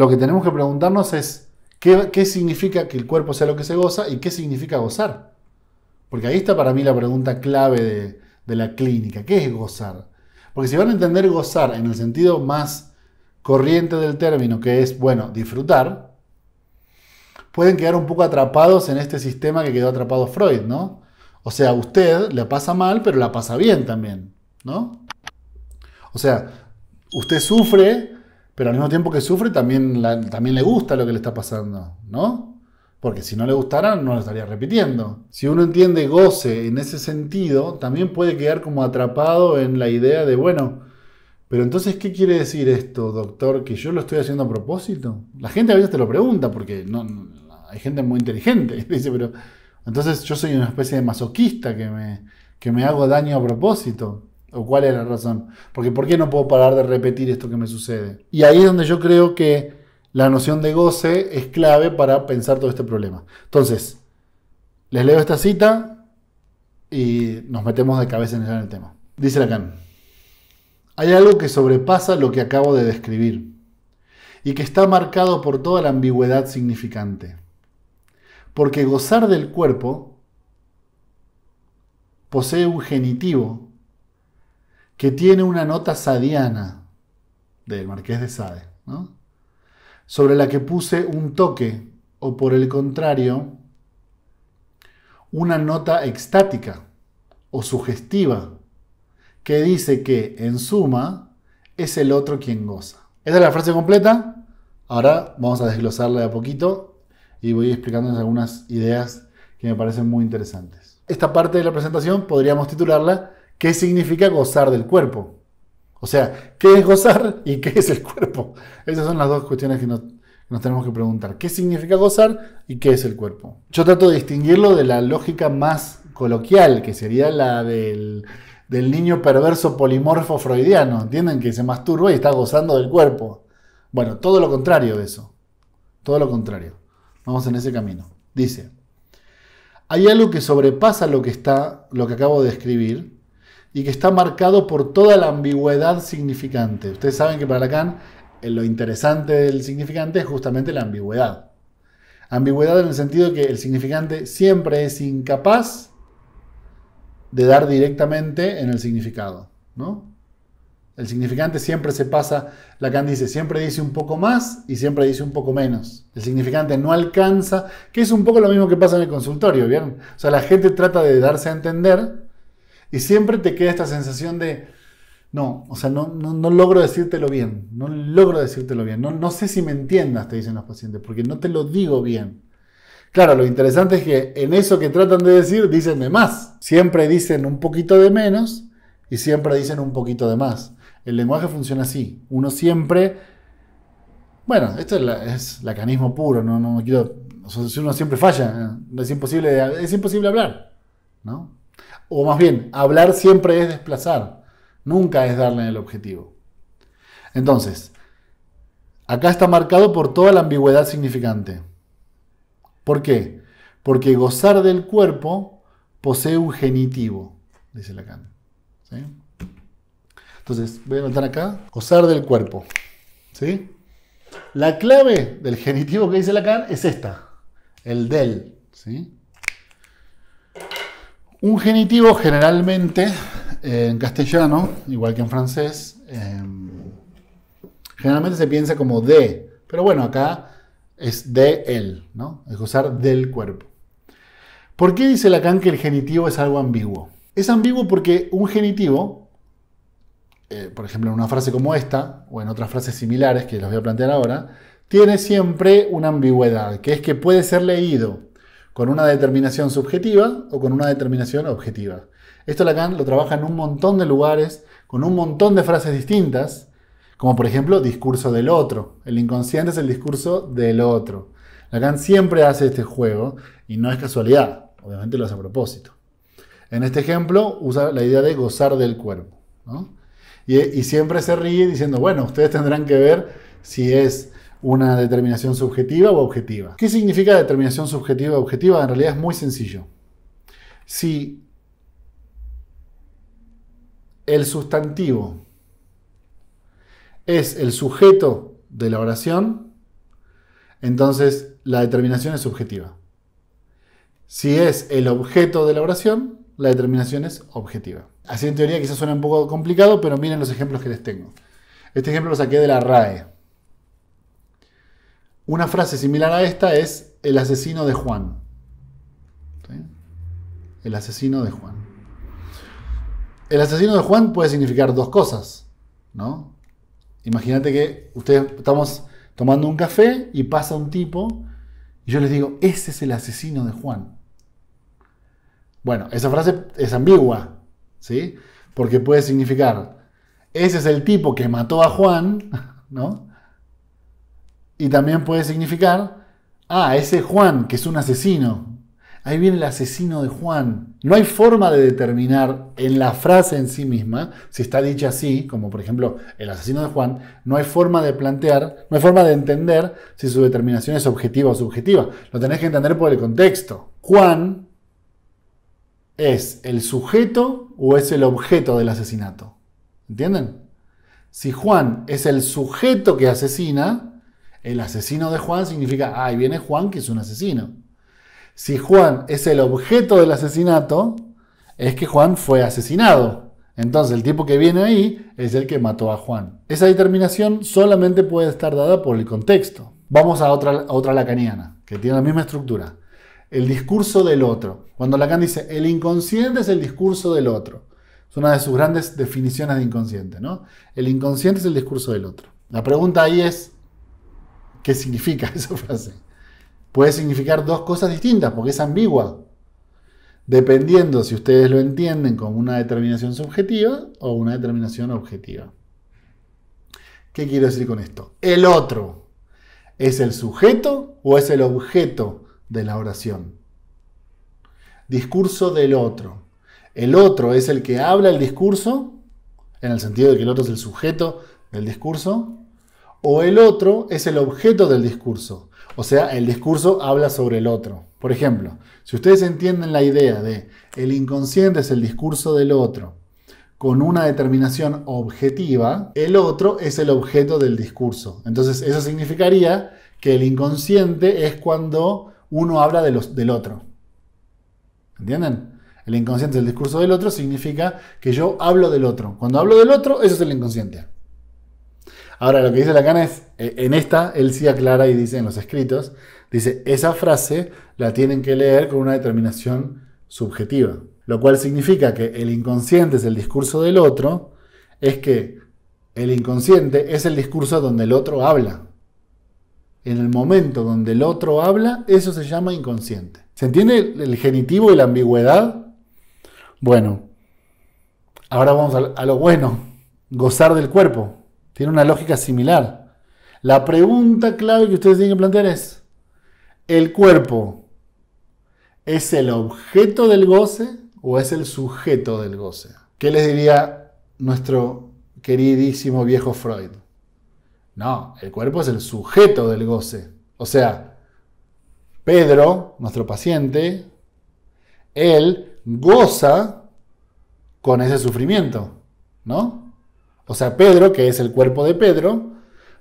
lo que tenemos que preguntarnos es ¿qué, significa que el cuerpo sea lo que se goza y qué significa gozar. Porque ahí está para mí la pregunta clave de, de la clínica. ¿Qué es gozar? Porque si van a entender gozar en el sentido más corriente del término, que es, bueno, disfrutar, pueden quedar un poco atrapados en este sistema que quedó atrapado Freud, ¿no? O sea, usted le pasa mal, pero la pasa bien también, ¿no? O sea, usted sufre, pero al mismo tiempo que sufre también, también le gusta lo que le está pasando, ¿no? Porque si no le gustara, no lo estaría repitiendo. Si uno entiende goce en ese sentido, también puede quedar como atrapado en la idea de, bueno, pero entonces, ¿qué quiere decir esto, doctor? ¿Que yo lo estoy haciendo a propósito? La gente a veces te lo pregunta, porque no, hay gente muy inteligente. Y dice, pero entonces yo soy una especie de masoquista que me, que me hago daño a propósito. ¿O cuál es la razón? Porque ¿por qué no puedo parar de repetir esto que me sucede? Y ahí es donde yo creo que la noción de goce es clave para pensar todo este problema. Entonces, les leo esta cita y nos metemos de cabeza en el tema. Dice Lacan, hay algo que sobrepasa lo que acabo de describir y que está marcado por toda la ambigüedad significante. Porque gozar del cuerpo posee un genitivo que tiene una nota sadiana del marqués de Sade, sobre la que puse un toque, o por el contrario, una nota extática o sugestiva, que dice que, en suma, es el otro quien goza. Esa es la frase completa. Ahora vamos a desglosarla de a poquito y voy explicándoles algunas ideas que me parecen muy interesantes. Esta parte de la presentación podríamos titularla ¿Qué significa gozar del cuerpo? O sea, ¿qué es gozar y qué es el cuerpo? Esas son las dos cuestiones que nos, tenemos que preguntar. ¿Qué significa gozar y qué es el cuerpo? Yo trato de distinguirlo de la lógica más coloquial, que sería la del, niño perverso polimorfo freudiano, ¿entienden? Que se masturba y está gozando del cuerpo. Bueno, todo lo contrario de eso. Todo lo contrario. Vamos en ese camino. Dice, hay algo que sobrepasa lo que está, lo que acabo de escribir, y que está marcado por toda la ambigüedad significante. Ustedes saben que para Lacan eh, lo interesante del significante es justamente la ambigüedad. Ambigüedad en el sentido que el significante siempre es incapaz de dar directamente en el significado. ¿no? El significante siempre se pasa, Lacan dice, siempre dice un poco más y siempre dice un poco menos. El significante no alcanza, que es un poco lo mismo que pasa en el consultorio, ¿vieron? O sea, la gente trata de darse a entender y siempre te queda esta sensación de, no, o sea, no, no, logro decírtelo bien, no logro decírtelo bien, no, no sé si me entiendas, te dicen los pacientes, porque no te lo digo bien. Claro, lo interesante es que en eso que tratan de decir dicen de más. Siempre dicen un poquito de menos y siempre dicen un poquito de más. El lenguaje funciona así. Uno siempre... Bueno, esto es, la, lacanismo puro, no, no quiero... uno siempre falla, ¿eh? es imposible, es imposible hablar, ¿no? O más bien, hablar siempre es desplazar, nunca es darle el objetivo. Entonces, acá está marcado por toda la ambigüedad significante. ¿Por qué? Porque gozar del cuerpo posee un genitivo, dice Lacan. Entonces, voy a anotar acá, gozar del cuerpo. ¿Sí? La clave del genitivo que dice Lacan es esta, el del. ¿Sí? Un genitivo generalmente, eh, en castellano, igual que en francés, eh, generalmente se piensa como de, pero bueno, acá es de él, ¿no? Es usar del cuerpo. ¿Por qué dice Lacan que el genitivo es algo ambiguo? Es ambiguo porque un genitivo, eh, por ejemplo en una frase como esta, o en otras frases similares que las voy a plantear ahora, tiene siempre una ambigüedad, que es que puede ser leído con una determinación subjetiva o con una determinación objetiva. Esto Lacan lo trabaja en un montón de lugares, con un montón de frases distintas, como por ejemplo discurso del otro. El inconsciente es el discurso del otro. Lacan siempre hace este juego y no es casualidad, obviamente lo hace a propósito. En este ejemplo usa la idea de gozar del cuerpo. Y, y siempre se ríe diciendo, bueno, ustedes tendrán que ver si es una determinación subjetiva o objetiva. ¿Qué significa determinación subjetiva o objetiva? En realidad es muy sencillo. Si el sustantivo es el sujeto de la oración, entonces la determinación es subjetiva. Si es el objeto de la oración, la determinación es objetiva. Así en teoría quizás suena un poco complicado, pero miren los ejemplos que les tengo. Este ejemplo lo saqué de la RAE. Una frase similar a esta es el asesino de Juan. El asesino de Juan. El asesino de Juan puede significar dos cosas, ¿no? Imagínate que ustedes estamos tomando un café y pasa un tipo y yo les digo, ese es el asesino de Juan. Bueno, esa frase es ambigua, ¿sí? Porque puede significar, ese es el tipo que mató a Juan, ¿no? Y también puede significar, ah, ese Juan, que es un asesino. Ahí viene el asesino de Juan. No hay forma de determinar en la frase en sí misma, si está dicha así, como por ejemplo el asesino de Juan, no hay forma de plantear, no hay forma de entender si su determinación es objetiva o subjetiva. Lo tenés que entender por el contexto. Juan es el sujeto o es el objeto del asesinato. ¿Entienden? Si Juan es el sujeto que asesina, el asesino de Juan significa, ahí viene Juan que es un asesino. Si Juan es el objeto del asesinato, es que Juan fue asesinado. Entonces el tipo que viene ahí es el que mató a Juan. Esa determinación solamente puede estar dada por el contexto. Vamos a otra, otra lacaniana, que tiene la misma estructura. El discurso del otro. Cuando Lacan dice, el inconsciente es el discurso del otro. Es una de sus grandes definiciones de inconsciente, ¿no? El inconsciente es el discurso del otro. La pregunta ahí es, ¿Qué significa esa frase? Puede significar dos cosas distintas porque es ambigua. Dependiendo si ustedes lo entienden como una determinación subjetiva o una determinación objetiva. ¿Qué quiero decir con esto? El otro. ¿Es el sujeto o es el objeto de la oración? Discurso del otro. El otro es el que habla el discurso, en el sentido de que el otro es el sujeto del discurso, o el otro es el objeto del discurso. O sea, el discurso habla sobre el otro. Por ejemplo, si ustedes entienden la idea de el inconsciente es el discurso del otro con una determinación objetiva, el otro es el objeto del discurso. Entonces, eso significaría que el inconsciente es cuando uno habla de los, del otro. ¿Entienden? El inconsciente es el discurso del otro significa que yo hablo del otro. Cuando hablo del otro, eso es el inconsciente. Ahora, lo que dice Lacan es, eh, en esta, él sí aclara y dice en los escritos, dice, esa frase la tienen que leer con una determinación subjetiva, lo cual significa que el inconsciente es el discurso del otro, es que el inconsciente es el discurso donde el otro habla. En el momento donde el otro habla, eso se llama inconsciente. ¿Se entiende el genitivo y la ambigüedad? Bueno, ahora vamos a lo bueno, gozar del cuerpo. Tiene una lógica similar. La pregunta clave que ustedes tienen que plantear es, ¿el cuerpo es el objeto del goce o es el sujeto del goce? ¿Qué les diría nuestro queridísimo viejo Freud? No, el cuerpo es el sujeto del goce. O sea, Pedro, nuestro paciente, él goza con ese sufrimiento, ¿no? O sea, Pedro, que es el cuerpo de Pedro,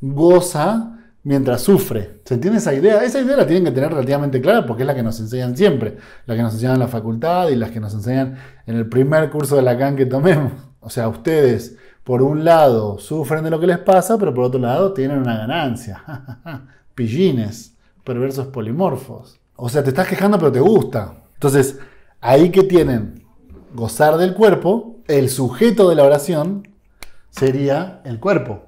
goza mientras sufre. ¿Se entiende esa idea? Esa idea la tienen que tener relativamente clara porque es la que nos enseñan siempre, la que nos enseñan en la facultad y las que nos enseñan en el primer curso de Lacan que tomemos. O sea, ustedes, por un lado, sufren de lo que les pasa, pero por otro lado, tienen una ganancia. Pillines, perversos polimorfos. O sea, te estás quejando, pero te gusta. Entonces, ahí que tienen gozar del cuerpo, el sujeto de la oración sería el cuerpo.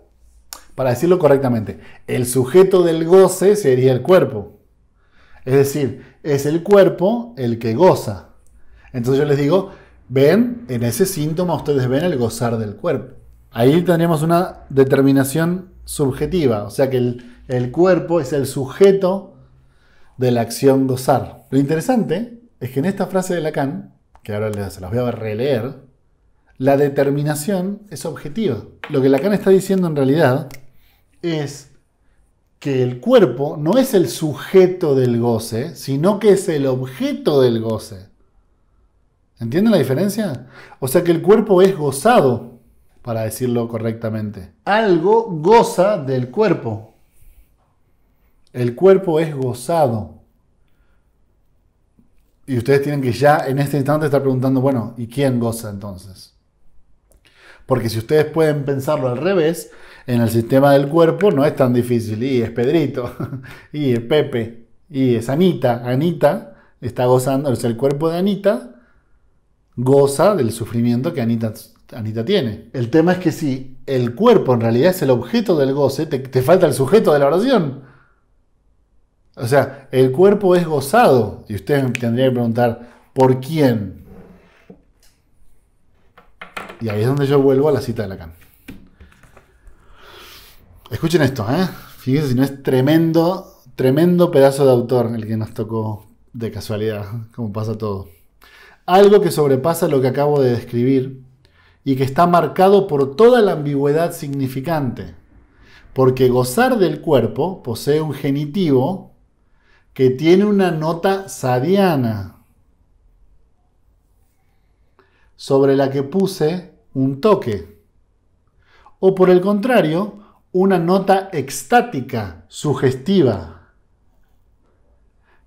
Para decirlo correctamente, el sujeto del goce sería el cuerpo. Es decir, es el cuerpo el que goza. Entonces yo les digo, ven, en ese síntoma ustedes ven el gozar del cuerpo. Ahí tenemos una determinación subjetiva, o sea que el, el cuerpo es el sujeto de la acción gozar. Lo interesante es que en esta frase de Lacan, que ahora se las voy a releer, la determinación es objetiva. Lo que Lacan está diciendo en realidad es que el cuerpo no es el sujeto del goce, sino que es el objeto del goce. ¿Entienden la diferencia? O sea que el cuerpo es gozado, para decirlo correctamente. Algo goza del cuerpo. El cuerpo es gozado. Y ustedes tienen que ya en este instante estar preguntando, bueno, ¿y quién goza entonces? Porque si ustedes pueden pensarlo al revés, en el sistema del cuerpo no es tan difícil. Y es Pedrito, y es Pepe, y es Anita. Anita está gozando, o sea, el cuerpo de Anita goza del sufrimiento que Anita, Anita tiene. El tema es que si el cuerpo en realidad es el objeto del goce, te, te falta el sujeto de la oración. O sea, el cuerpo es gozado. Y ustedes tendrían que preguntar, ¿por quién? Y ahí es donde yo vuelvo a la cita de Lacan. Escuchen esto, ¿eh? Fíjense si no es tremendo, tremendo pedazo de autor el que nos tocó de casualidad, como pasa todo. Algo que sobrepasa lo que acabo de describir y que está marcado por toda la ambigüedad significante. Porque gozar del cuerpo posee un genitivo que tiene una nota sadiana, sobre la que puse un toque. O por el contrario, una nota extática, sugestiva,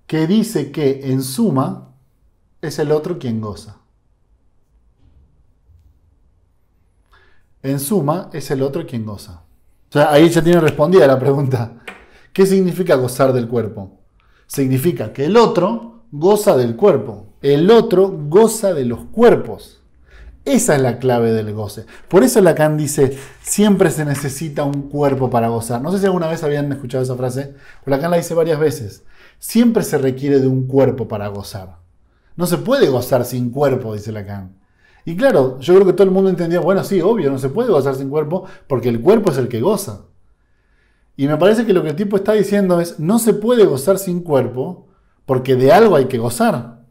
que dice que en suma es el otro quien goza. En suma es el otro quien goza. ahí se tiene respondida la pregunta. ¿Qué significa gozar del cuerpo? Significa que el otro goza del cuerpo. El otro goza de los cuerpos. Esa es la clave del goce. Por eso Lacan dice, siempre se necesita un cuerpo para gozar. No sé si alguna vez habían escuchado esa frase, Lacan la dice varias veces. Siempre se requiere de un cuerpo para gozar. No se puede gozar sin cuerpo, dice Lacan. Y claro, yo creo que todo el mundo entendía, bueno, sí, obvio, no se puede gozar sin cuerpo porque el cuerpo es el que goza. Y me parece que lo que el tipo está diciendo es, no se puede gozar sin cuerpo porque de algo hay que gozar.